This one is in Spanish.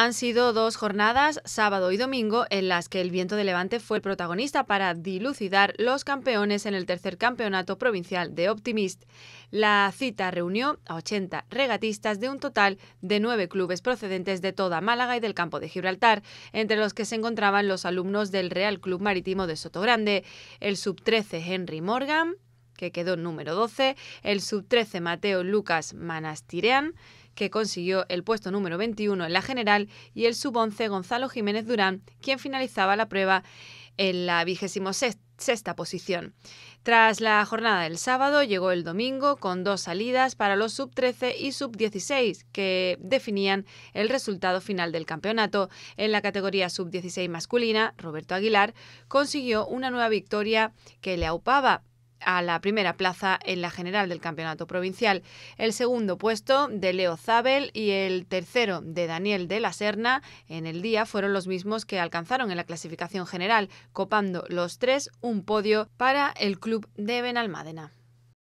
Han sido dos jornadas, sábado y domingo, en las que el viento de levante fue el protagonista para dilucidar los campeones en el tercer campeonato provincial de Optimist. La cita reunió a 80 regatistas de un total de nueve clubes procedentes de toda Málaga y del campo de Gibraltar, entre los que se encontraban los alumnos del Real Club Marítimo de Sotogrande, el Sub-13 Henry Morgan, que quedó número 12, el sub-13 Mateo Lucas Manastirean, que consiguió el puesto número 21 en la general, y el sub-11 Gonzalo Jiménez Durán, quien finalizaba la prueba en la 26 sexta posición. Tras la jornada del sábado llegó el domingo con dos salidas para los sub 13 y sub 16 que definían el resultado final del campeonato. En la categoría sub 16 masculina, Roberto Aguilar consiguió una nueva victoria que le aupaba a la primera plaza en la general del campeonato provincial, el segundo puesto de Leo Zabel y el tercero de Daniel de la Serna en el día fueron los mismos que alcanzaron en la clasificación general, copando los tres un podio para el club de Benalmádena.